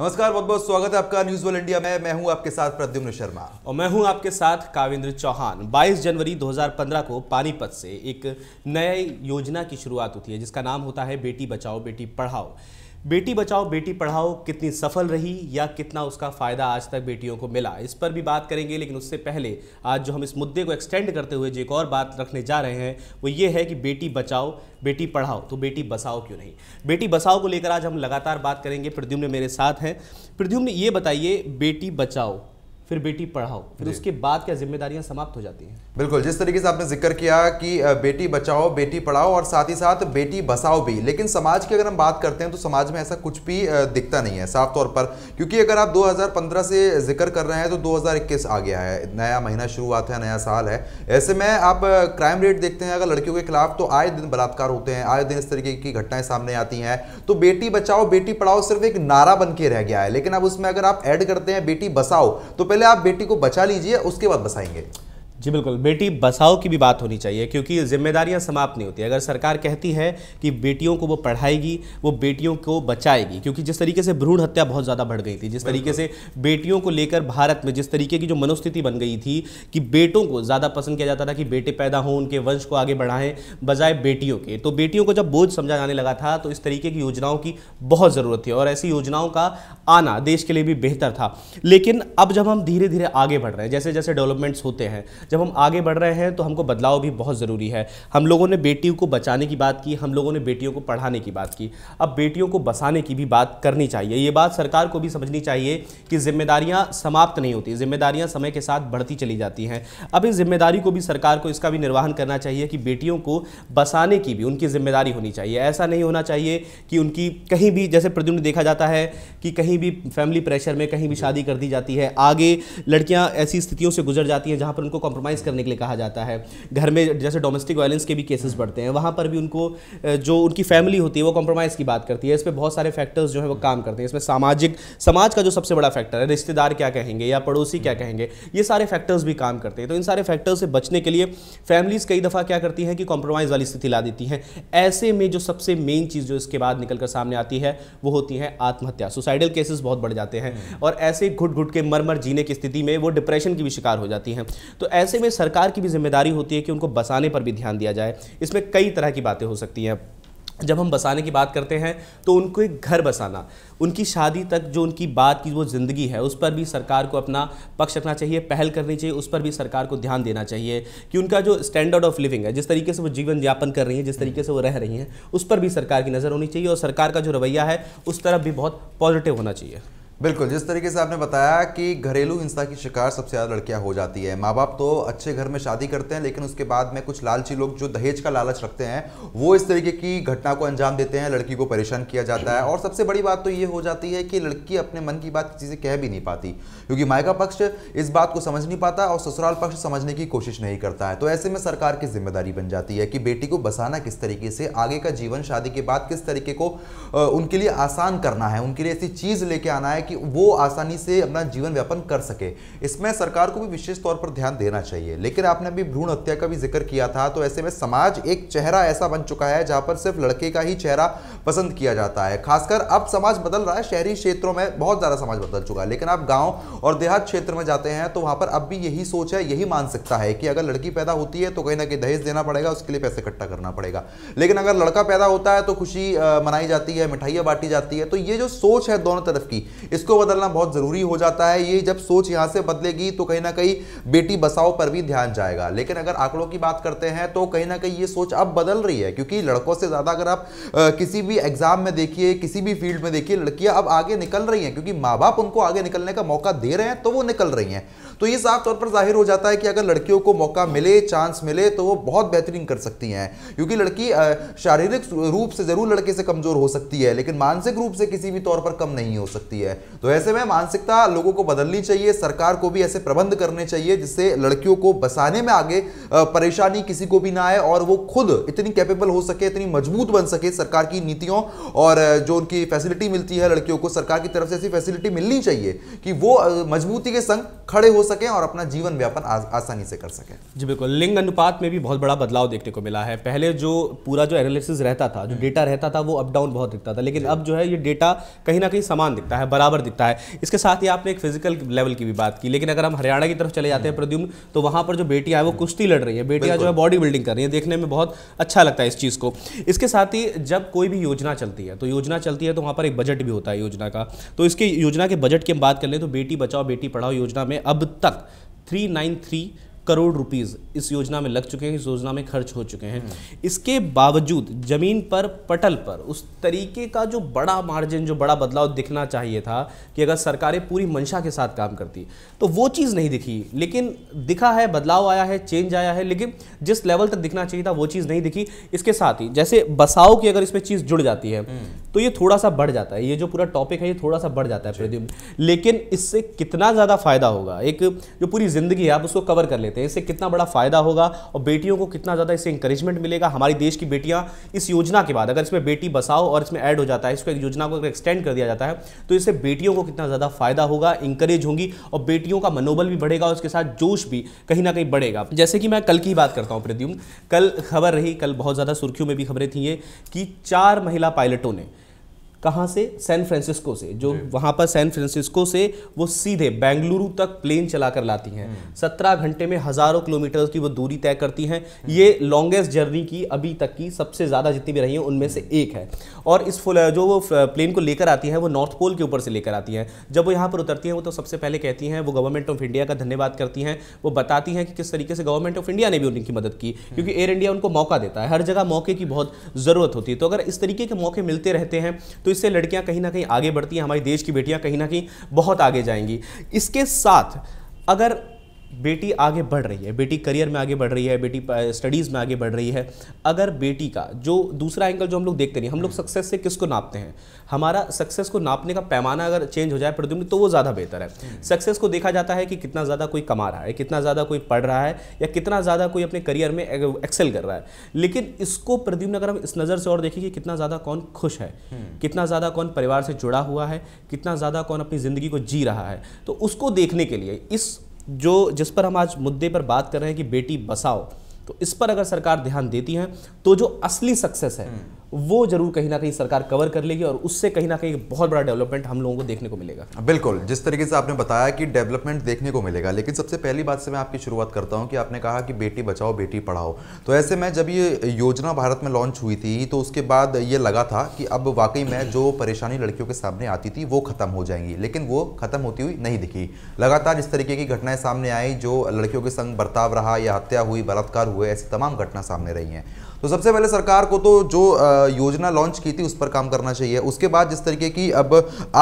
नमस्कार बहुत बहुत स्वागत है आपका न्यूज वर्ल्ड इंडिया में मैं हूं आपके साथ प्रद्युम्न शर्मा और मैं हूं आपके साथ काविंद्र चौहान 22 जनवरी 2015 को पानीपत से एक नई योजना की शुरुआत होती है जिसका नाम होता है बेटी बचाओ बेटी पढ़ाओ बेटी बचाओ बेटी पढ़ाओ कितनी सफल रही या कितना उसका फ़ायदा आज तक बेटियों को मिला इस पर भी बात करेंगे लेकिन उससे पहले आज जो हम इस मुद्दे को एक्सटेंड करते हुए जो एक और बात रखने जा रहे हैं वो ये है कि बेटी बचाओ बेटी पढ़ाओ तो बेटी बसाओ क्यों नहीं बेटी बसाओ को लेकर आज हम लगातार बात करेंगे प्रद्युम्न मेरे साथ हैं प्रद्युम्न ये बताइए बेटी बचाओ फिर बेटी पढ़ाओ फिर उसके बाद क्या जिम्मेदारियां समाप्त हो जाती हैं बिल्कुल जिस तरीके से आपने जिक्र किया कि बेटी बचाओ बेटी पढ़ाओ और साथ ही साथ बेटी बसाओ भी लेकिन समाज की अगर हम बात करते हैं तो समाज में ऐसा कुछ भी दिखता नहीं है साफ तौर पर क्योंकि अगर आप 2015 से जिक्र कर रहे हैं तो 2021 आ गया है नया महीना शुरुआत है नया साल है ऐसे में आप क्राइम रेट देखते हैं अगर लड़कियों के खिलाफ तो आए दिन बलात्कार होते हैं आए दिन इस तरीके की घटनाएं सामने आती हैं तो बेटी बचाओ बेटी पढ़ाओ सिर्फ एक नारा बन के रह गया है लेकिन अब उसमें अगर आप ऐड करते हैं बेटी बसाओ तो पहले आप बेटी को बचा लीजिए उसके बाद बसाएंगे जी बिल्कुल बेटी बसाओ की भी बात होनी चाहिए क्योंकि जिम्मेदारियां समाप्त नहीं होती अगर सरकार कहती है कि बेटियों को वो पढ़ाएगी वो बेटियों को बचाएगी क्योंकि जिस तरीके से भ्रूण हत्या बहुत ज़्यादा बढ़ गई थी जिस तरीके से बेटियों को लेकर भारत में जिस तरीके की जो मनोस्थिति बन गई थी कि बेटों को ज़्यादा पसंद किया जाता था कि बेटे पैदा हों उनके वंश को आगे बढ़ाएं बजाय बेटियों के तो बेटियों को जब बोझ समझा जाने लगा था तो इस तरीके की योजनाओं की बहुत ज़रूरत थी और ऐसी योजनाओं का आना देश के लिए भी बेहतर था लेकिन अब जब हम धीरे धीरे आगे बढ़ रहे हैं जैसे जैसे डेवलपमेंट्स होते हैं जब हम आगे बढ़ रहे हैं तो हमको बदलाव भी बहुत ज़रूरी है हम लोगों ने बेटियों को बचाने की बात की हम लोगों ने बेटियों को पढ़ाने की बात की अब बेटियों को बसाने की भी बात करनी चाहिए ये बात सरकार को भी समझनी चाहिए कि जिम्मेदारियाँ समाप्त नहीं होती जिम्मेदारियाँ समय के साथ बढ़ती चली जाती हैं अब इस जिम्मेदारी को भी सरकार को इसका भी निर्वाहन करना चाहिए कि बेटियों को बसाने की भी उनकी जिम्मेदारी होनी चाहिए ऐसा नहीं होना चाहिए कि उनकी कहीं भी जैसे प्रद्युम्न देखा जाता है कि कहीं भी फैमिली प्रेशर में कहीं भी शादी कर दी जाती है आगे लड़कियां ऐसी स्थितियों से गुजर जाती हैं जहां पर उनको कॉम्प्रोमाइज़ करने के लिए कहा जाता है घर में जैसे डोमेस्टिक वायलेंस के भी केसेस बढ़ते हैं वहाँ पर भी उनको जो उनकी फैमिली होती है वो कॉम्प्रोमाइज़ की बात करती है इस पर बहुत सारे फैक्टर्स जो है वो काम करते हैं इसमें सामाजिक समाज का जो सबसे बड़ा फैक्टर है रिश्तेदार क्या कहेंगे या पड़ोसी क्या कहेंगे ये सारे फैक्टर्स भी काम करते हैं तो इन सारे फैक्टर्स से बचने के लिए फैमिलीज़ कई दफ़ा क्या करती हैं कि कॉम्प्रोमाइज़ वाली स्थिति ला देती हैं ऐसे में जो सबसे मेन चीज़ जो इसके बाद निकल कर सामने आती है वो होती है आत्महत्या सुसाइडल केसेस बहुत बढ़ जाते हैं और ऐसे घुट घुट के मर मर जीने की स्थिति में वो डिप्रेशन की भी शिकार हो जाती हैं तो ऐसे ऐसे में सरकार की भी जिम्मेदारी होती है कि उनको बसाने पर भी ध्यान दिया जाए इसमें कई तरह की बातें हो सकती हैं जब हम बसाने की बात करते हैं तो उनको एक घर बसाना उनकी शादी तक जो उनकी बात की वो ज़िंदगी है उस पर भी सरकार को अपना पक्ष रखना चाहिए पहल करनी चाहिए उस पर भी सरकार को ध्यान देना चाहिए कि उनका जो स्टैंडर्ड ऑफ लिविंग है जिस तरीके से वो जीवन यापन कर रही हैं जिस तरीके से वो रह रही हैं उस पर भी सरकार की नज़र होनी चाहिए और सरकार का जो रवैया है उस तरफ भी बहुत पॉजिटिव होना चाहिए बिल्कुल जिस तरीके से आपने बताया कि घरेलू हिंसा की शिकार सबसे ज़्यादा लड़कियां हो जाती है माँ बाप तो अच्छे घर में शादी करते हैं लेकिन उसके बाद में कुछ लालची लोग जो दहेज का लालच रखते हैं वो इस तरीके की घटना को अंजाम देते हैं लड़की को परेशान किया जाता है और सबसे बड़ी बात तो ये हो जाती है कि लड़की अपने मन की बात किसी से कह भी नहीं पाती क्योंकि मायका पक्ष इस बात को समझ नहीं पाता और ससुराल पक्ष समझने की कोशिश नहीं करता है तो ऐसे में सरकार की जिम्मेदारी बन जाती है कि बेटी को बसाना किस तरीके से आगे का जीवन शादी के बाद किस तरीके को उनके लिए आसान करना है उनके लिए ऐसी चीज़ लेके आना है कि वो आसानी से अपना जीवन व्यापन कर सके इसमें सरकार को भी विशेष तौर पर ध्यान देना चाहिए लेकिन आपने अभी भ्रूण हत्या का भी जिक्र किया था तो ऐसे में समाज एक चेहरा ऐसा बन चुका है जहां पर सिर्फ लड़के का ही चेहरा पसंद किया जाता है खासकर अब समाज बदल रहा है शहरी क्षेत्रों में बहुत ज़्यादा समाज बदल चुका है लेकिन आप गाँव और देहात क्षेत्र में जाते हैं तो वहां पर अब भी यही सोच है यही मान सकता है कि अगर लड़की पैदा होती है तो कहीं ना कहीं दहेज देना पड़ेगा उसके लिए पैसे इकट्ठा करना पड़ेगा लेकिन अगर लड़का पैदा होता है तो खुशी मनाई जाती है मिठाइयाँ बांटी जाती है तो ये जो सोच है दोनों तरफ की इसको बदलना बहुत ज़रूरी हो जाता है ये जब सोच यहां से बदलेगी तो कहीं ना कहीं बेटी बसाओ पर भी ध्यान जाएगा लेकिन अगर आंकड़ों की बात करते हैं तो कहीं ना कहीं ये सोच अब बदल रही है क्योंकि लड़कों से ज़्यादा अगर आप किसी भी एग्जाम में देखिए किसी भी फील्ड में देखिए लड़कियां अब आगे निकल रही हैं क्योंकि माँ बाप उनको आगे निकलने का मौका दे रहे हैं तो वो निकल रही हैं तो ये साफ तौर पर जाहिर हो जाता है कि अगर लड़कियों को मौका मिले चांस मिले तो वो बहुत बेहतरीन कर सकती हैं क्योंकि लड़की शारीरिक रूप से ज़रूर लड़के से कमज़ोर हो सकती है लेकिन मानसिक रूप से किसी भी तौर पर कम नहीं हो सकती है तो ऐसे में मानसिकता लोगों को बदलनी चाहिए सरकार को भी ऐसे प्रबंध करने चाहिए जिससे लड़कियों को बसाने में आगे परेशानी किसी को भी ना आए और वो खुद इतनी कैपेबल हो सके इतनी मजबूत बन सके सरकार की नीतियों और जो उनकी फैसिलिटी मिलती है लड़कियों को सरकार की तरफ से ऐसी फैसिलिटी मिलनी चाहिए कि वो मजबूती के संग खड़े हो सकें और अपना जीवन व्यापन आसानी से कर सकें जी बिल्कुल लिंग अनुपात में भी बहुत बड़ा बदलाव देखने को मिला है पहले जो पूरा जो एनालिसिस रहता था जो डेटा हम्म। रहता था वो अप डाउन बहुत दिखता था लेकिन अब जो है ये डेटा कहीं ना कहीं समान दिखता है बराबर बराबर दिखता है इसके साथ ही आपने एक फिजिकल लेवल की भी बात की लेकिन अगर हम हरियाणा की तरफ चले जाते हैं प्रद्युम्न तो वहाँ पर जो बेटियाँ हैं वो कुश्ती लड़ रही है बेटियाँ जो है बॉडी बिल्डिंग कर रही है देखने में बहुत अच्छा लगता है इस चीज़ को इसके साथ ही जब कोई भी योजना चलती है तो योजना चलती है तो वहाँ पर एक बजट भी होता है योजना का तो इसके योजना के बजट की हम बात कर लें तो बेटी बचाओ बेटी पढ़ाओ योजना में अब तक थ्री करोड़ रुपीस इस योजना में लग चुके हैं इस योजना में खर्च हो चुके हैं इसके बावजूद जमीन पर पटल पर उस तरीके का जो बड़ा मार्जिन जो बड़ा बदलाव दिखना चाहिए था कि अगर सरकारें पूरी मंशा के साथ काम करती तो वो चीज़ नहीं दिखी लेकिन दिखा है बदलाव आया है चेंज आया है लेकिन जिस लेवल तक दिखना चाहिए था वो चीज़ नहीं दिखी इसके साथ ही जैसे बसाओ की अगर इसमें चीज़ जुड़ जाती है हम्म। तो ये थोड़ा सा बढ़ जाता है ये जो पूरा टॉपिक है ये थोड़ा सा बढ़ जाता है लेकिन इससे कितना ज़्यादा फायदा होगा एक जो पूरी ज़िंदगी है आप उसको कवर कर लेते देते हैं इससे कितना बड़ा फायदा होगा और बेटियों को कितना ज़्यादा इससे इंकरेजमेंट मिलेगा हमारी देश की बेटियाँ इस योजना के बाद अगर इसमें बेटी बसाओ और इसमें ऐड हो जाता है इसको एक योजना को अगर एक्सटेंड कर दिया जाता है तो इससे बेटियों को कितना ज़्यादा फायदा होगा इंकरेज होंगी और बेटियों का मनोबल भी बढ़ेगा और उसके साथ जोश भी कहीं ना कहीं बढ़ेगा जैसे कि मैं कल की बात करता हूँ प्रद्युम कल खबर रही कल बहुत ज़्यादा सुर्खियों में भी खबरें थी ये कि चार महिला पायलटों ने कहाँ से सैन फ्रांसिस्को से जो वहाँ पर सैन फ्रांसिस्को से वो सीधे बेंगलुरु तक प्लेन चला कर लाती हैं हम्म। सत्रह घंटे में हज़ारों किलोमीटर की वो दूरी तय करती हैं ये लॉन्गेस्ट जर्नी की अभी तक की सबसे ज़्यादा जितनी भी रही हैं उनमें से एक है और इस जो वो प्लेन को लेकर आती हैं वो नॉर्थ पोल के ऊपर से लेकर आती हैं जब वो यहाँ पर उतरती हैं वो तो सबसे पहले कहती हैं वो गवर्नमेंट ऑफ इंडिया का धन्यवाद करती हैं वो बताती हैं कि किस तरीके से गवर्नमेंट ऑफ इंडिया ने भी उनकी मदद की हम्म। क्योंकि एयर इंडिया उनको मौका देता है हर जगह मौके की बहुत ज़रूरत होती है तो अगर इस तरीके के मौके मिलते रहते हैं तो जिससे लड़कियां कहीं ना कहीं आगे बढ़ती हैं हमारे देश की बेटियां कहीं ना कहीं बहुत आगे जाएंगी इसके साथ अगर बेटी आगे बढ़ रही है बेटी करियर में आगे बढ़ रही है बेटी स्टडीज़ में आगे बढ़ रही है अगर बेटी का जो दूसरा एंगल जो हम लोग देखते नहीं हम लोग सक्सेस हम्म। से किसको नापते हैं हमारा सक्सेस को नापने का पैमाना अगर चेंज हो जाए प्रद्युम्न तो वो ज़्यादा बेहतर है सक्सेस हम्म। को देखा जाता है कि कितना ज़्यादा कोई कमा रहा है कितना ज़्यादा कोई पढ़ रहा है या कितना ज़्यादा कोई अपने करियर में एक्सेल कर रहा है लेकिन इसको प्रद्युम्न अगर हम इस नज़र से और देखें कि कितना ज़्यादा कौन खुश है हम्म। कितना ज़्यादा कौन परिवार से जुड़ा हुआ है कितना ज़्यादा कौन अपनी ज़िंदगी को जी रहा है तो उसको देखने के लिए इस जो जिस पर हम आज मुद्दे पर बात कर रहे हैं कि बेटी बसाओ तो इस पर अगर सरकार ध्यान देती है तो जो असली सक्सेस है हम्म। वो जरूर कहीं ना कहीं सरकार कवर कर लेगी और उससे कहीं ना कहीं बहुत बड़ा डेवलपमेंट हम लोगों को देखने को मिलेगा बिल्कुल जिस तरीके से आपने बताया कि डेवलपमेंट देखने को मिलेगा लेकिन सबसे पहली बात से मैं आपकी शुरुआत करता हूं कि आपने कहा कि बेटी बचाओ बेटी पढ़ाओ तो ऐसे में जब ये योजना भारत में लॉन्च हुई थी तो उसके बाद ये लगा था कि अब वाकई में जो परेशानी लड़कियों के सामने आती थी वो खत्म हो जाएंगी लेकिन वो खत्म होती हुई नहीं दिखी लगातार इस तरीके की घटनाएं सामने आई जो लड़कियों के संग बर्ताव रहा या हत्या हुई बलात्कार हुए ऐसी तमाम घटना सामने रही हैं तो सबसे पहले सरकार को तो जो योजना लॉन्च की थी उस पर काम करना चाहिए उसके बाद जिस तरीके की अब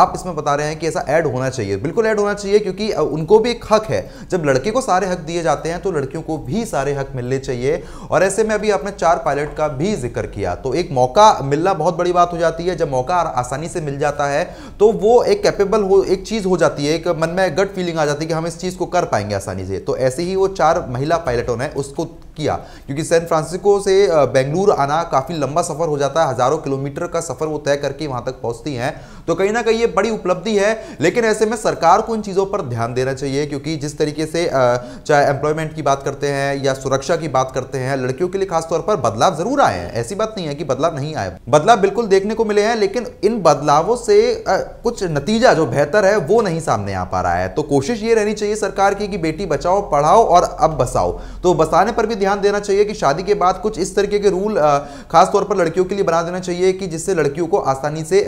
आप इसमें बता रहे हैं कि ऐसा ऐड होना चाहिए बिल्कुल ऐड होना चाहिए क्योंकि उनको भी एक हक है जब लड़के को सारे हक दिए जाते हैं तो लड़कियों को भी सारे हक मिलने चाहिए और ऐसे में अभी आपने चार पायलट का भी जिक्र किया तो एक मौका मिलना बहुत बड़ी बात हो जाती है जब मौका आसानी से मिल जाता है तो वो एक कैपेबल हो एक चीज़ हो जाती है एक मन में गट फीलिंग आ जाती है कि हम इस चीज़ को कर पाएंगे आसानी से तो ऐसे ही वो चार महिला पायलटों ने उसको किया क्योंकि सैन फ्रांसिस्को से बेंगलुरु आना काफ़ी लंबा सफ़र हो जाता है हज़ारों किलोमीटर का सफ़र वो तय करके वहाँ तक पहुँचती हैं तो कहीं ना कहीं ये बड़ी उपलब्धि है लेकिन ऐसे में सरकार को इन चीज़ों पर ध्यान देना चाहिए क्योंकि जिस तरीके से चाहे एम्प्लॉयमेंट की बात करते हैं या सुरक्षा की बात करते हैं लड़कियों के लिए खासतौर पर बदलाव ज़रूर आए हैं ऐसी बात नहीं है कि बदलाव नहीं आए बदलाव बिल्कुल देखने को मिले हैं लेकिन इन बदलावों से कुछ नतीजा जो बेहतर है वो नहीं सामने आ पा रहा है तो कोशिश ये रहनी चाहिए सरकार की कि बेटी बचाओ पढ़ाओ और अब बसाओ तो बसाने पर भी ध्यान देना चाहिए कि शादी के बाद कुछ इस तरीके के रूल खासतौर पर लड़कियों के लिए बना देना चाहिए कि जिससे लड़कियों को आसानी से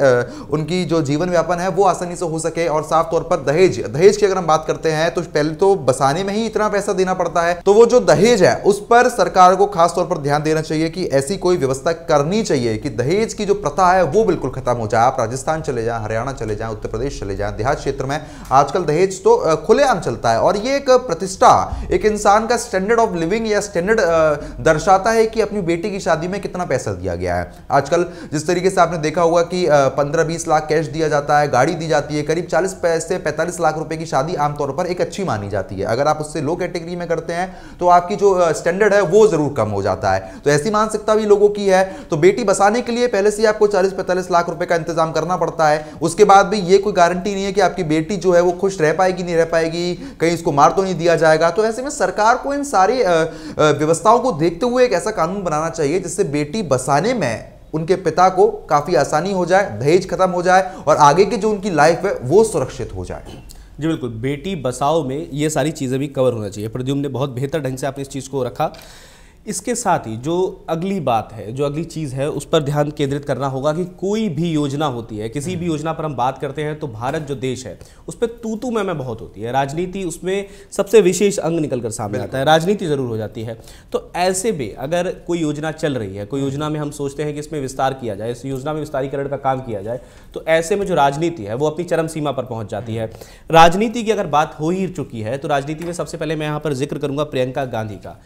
उनकी जो जीवन व्यापन है वो आसानी से हो सके और साफ तौर पर दहेज दहेज की अगर हम बात करते हैं तो पहले तो बसाने में ही इतना पैसा देना पड़ता है तो वो जो दहेज है उस पर सरकार को खासतौर पर ध्यान देना चाहिए कि ऐसी कोई व्यवस्था करनी चाहिए कि दहेज की जो प्रथा है वो बिल्कुल खत्म हो जाए आप राजस्थान चले जाए हरियाणा चले जाए उत्तर प्रदेश चले जाए देहात क्षेत्र में आजकल दहेज तो खुलेआम चलता है और ये एक प्रतिष्ठा एक इंसान का स्टैंडर्ड ऑफ लिविंग या स्टैंडर्ड स्टैंडर्ड दर्शाता है कि अपनी बेटी की शादी में कितना पैसा दिया गया है आजकल जिस तरीके से आपने देखा होगा कि पंद्रह बीस लाख कैश दिया जाता है गाड़ी दी जाती है करीब चालीस पैसे पैंतालीस लाख रुपए की शादी आमतौर पर एक अच्छी मानी जाती है अगर आप उससे लो कैटेगरी में करते हैं तो आपकी जो स्टैंडर्ड है वो जरूर कम हो जाता है तो ऐसी मानसिकता भी लोगों की है तो बेटी बसाने के लिए पहले से आपको चालीस पैंतालीस लाख रुपए का इंतजाम करना पड़ता है उसके बाद भी ये कोई गारंटी नहीं है कि आपकी बेटी जो है वो खुश रह पाएगी नहीं रह पाएगी कहीं इसको मार तो नहीं दिया जाएगा तो ऐसे में सरकार को इन सारी व्यवस्थाओं को देखते हुए एक ऐसा कानून बनाना चाहिए जिससे बेटी बसाने में उनके पिता को काफ़ी आसानी हो जाए दहेज खत्म हो जाए और आगे की जो उनकी लाइफ है वो सुरक्षित हो जाए जी बिल्कुल बेटी बसाओ में ये सारी चीज़ें भी कवर होना चाहिए प्रद्युम ने बहुत बेहतर ढंग से आपने इस चीज़ को रखा इसके साथ ही जो अगली बात है जो अगली चीज़ है उस पर ध्यान केंद्रित करना होगा कि कोई भी योजना होती है किसी भी हम्म। योजना पर हम बात करते हैं तो भारत जो देश है उस पर तू तू में बहुत होती है राजनीति उसमें सबसे विशेष अंग निकल कर सामने आता है राजनीति ज़रूर हो जाती है तो ऐसे भी अगर कोई योजना चल रही है कोई हम्म। योजना में हम सोचते हैं कि इसमें विस्तार किया जाए इस योजना में विस्तारीकरण का काम किया जाए तो ऐसे में जो राजनीति है वो अपनी चरम सीमा पर पहुँच जाती है हम्म। राजनीति की अगर बात हो ही चुकी है तो राजनीति में सबसे पहले मैं यहाँ पर जिक्र करूँगा प्रियंका गांधी का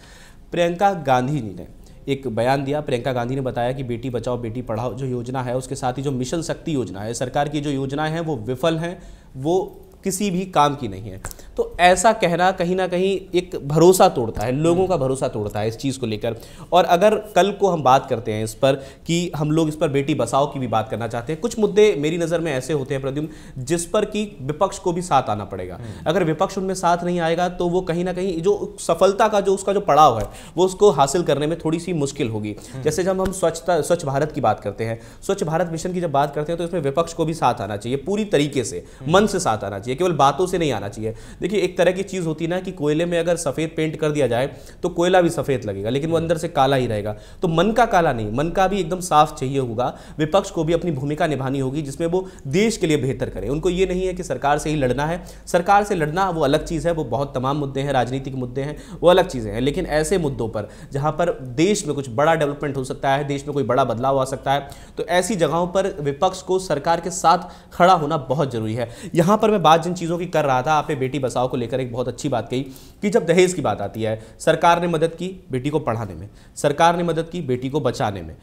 प्रियंका गांधी जी ने एक बयान दिया प्रियंका गांधी ने बताया कि बेटी बचाओ बेटी पढ़ाओ जो योजना है उसके साथ ही जो मिशन शक्ति योजना है सरकार की जो योजनाएं हैं वो विफल हैं वो किसी भी काम की नहीं है तो ऐसा कहना कहीं ना कहीं एक भरोसा तोड़ता है लोगों का भरोसा तोड़ता है इस चीज़ को लेकर और अगर कल को हम बात करते हैं इस पर कि हम लोग इस पर बेटी बसाओ की भी बात करना चाहते हैं कुछ मुद्दे मेरी नज़र में ऐसे होते हैं प्रद्युम जिस पर कि विपक्ष को भी साथ आना पड़ेगा हम्म। अगर विपक्ष उनमें साथ नहीं आएगा तो वो कहीं ना कहीं जो सफलता का जो उसका जो पड़ाव है वो उसको हासिल करने में थोड़ी सी मुश्किल होगी हम्म। जैसे जब हम स्वच्छता स्वच्छ भारत की बात करते हैं स्वच्छ भारत मिशन की जब बात करते हैं तो इसमें विपक्ष को भी साथ आना चाहिए पूरी तरीके से हम्म। मन से साथ आना चाहिए चाहिए केवल बातों से नहीं आना चाहिए देखिए एक तरह की चीज़ होती ना कि कोयले में अगर सफ़ेद पेंट कर दिया जाए तो कोयला भी सफ़ेद लगेगा लेकिन वो अंदर से काला ही रहेगा तो मन का काला नहीं मन का भी एकदम साफ चाहिए होगा विपक्ष को भी अपनी भूमिका निभानी होगी जिसमें वो देश के लिए बेहतर करें उनको ये नहीं है कि सरकार से ही लड़ना है सरकार से लड़ना वो अलग चीज़ है वो बहुत तमाम मुद्दे हैं राजनीतिक मुद्दे हैं वो अलग चीज़ें हैं लेकिन ऐसे मुद्दों पर जहाँ पर देश में कुछ बड़ा डेवलपमेंट हो सकता है देश में कोई बड़ा बदलाव आ सकता है तो ऐसी जगहों पर विपक्ष को सरकार के साथ खड़ा होना बहुत जरूरी है यहां पर मैं बात बात जिन चीज़ों की कर रहा था आपने बेटी बचाओ को लेकर एक बहुत अच्छी बात कही कि जब दहेज की बात आती है सरकार ने मदद की बेटी को पढ़ाने में सरकार ने मदद की बेटी को बचाने में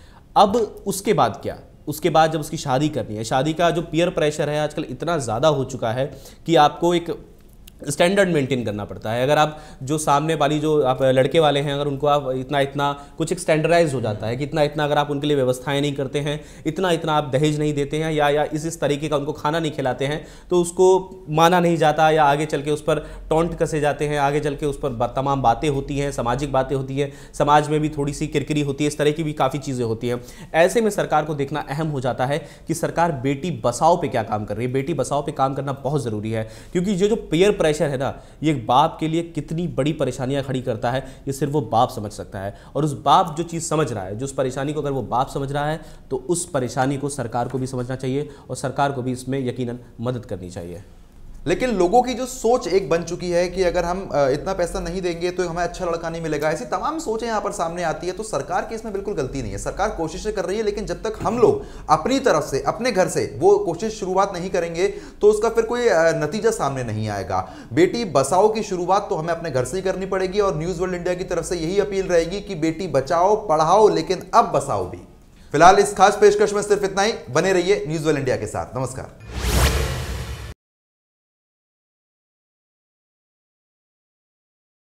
अब उसके बाद क्या उसके बाद जब उसकी शादी करनी है शादी का जो पीयर प्रेशर है आजकल इतना ज़्यादा हो चुका है कि आपको एक स्टैंडर्ड मेंटेन करना पड़ता है अगर आप जो सामने वाली जो आप लड़के वाले हैं अगर उनको आप इतना इतना कुछ एक स्टैंडर्डाइज हो जाता है कि इतना इतना अगर आप उनके लिए व्यवस्थाएं नहीं करते हैं इतना इतना आप दहेज नहीं देते हैं या या इस इस तरीके का उनको खाना नहीं खिलाते हैं तो उसको माना नहीं जाता या आगे चल के उस पर टोंट कसे जाते हैं आगे चल के उस पर तमाम बातें होती हैं सामाजिक बातें होती हैं समाज में भी थोड़ी सी किरकिरी होती है इस तरह की भी काफ़ी चीज़ें होती हैं ऐसे में सरकार को देखना अहम हो जाता है कि सरकार बेटी बसाओ पर क्या काम कर रही है बेटी बसाओ पर काम करना बहुत ज़रूरी है क्योंकि ये जो पेयर प्रेशर है ना ये बाप के लिए कितनी बड़ी परेशानियां खड़ी करता है ये सिर्फ वो बाप समझ सकता है और उस बाप जो चीज़ समझ रहा है जो उस परेशानी को अगर वो बाप समझ रहा है तो उस परेशानी को सरकार को भी समझना चाहिए और सरकार को भी इसमें यकीनन मदद करनी चाहिए लेकिन लोगों की जो सोच एक बन चुकी है कि अगर हम इतना पैसा नहीं देंगे तो हमें अच्छा लड़का नहीं मिलेगा ऐसी तमाम सोचें यहाँ पर सामने आती है तो सरकार की इसमें बिल्कुल गलती नहीं है सरकार कोशिशें कर रही है लेकिन जब तक हम लोग अपनी तरफ से अपने घर से वो कोशिश शुरुआत नहीं करेंगे तो उसका फिर कोई नतीजा सामने नहीं आएगा बेटी बसाओ की शुरुआत तो हमें अपने घर से ही करनी पड़ेगी और न्यूज़ वर्ल्ड इंडिया की तरफ से यही अपील रहेगी कि बेटी बचाओ पढ़ाओ लेकिन अब बसाओ भी फिलहाल इस खास पेशकश में सिर्फ इतना ही बने रहिए न्यूज़ वर्ल्ड इंडिया के साथ नमस्कार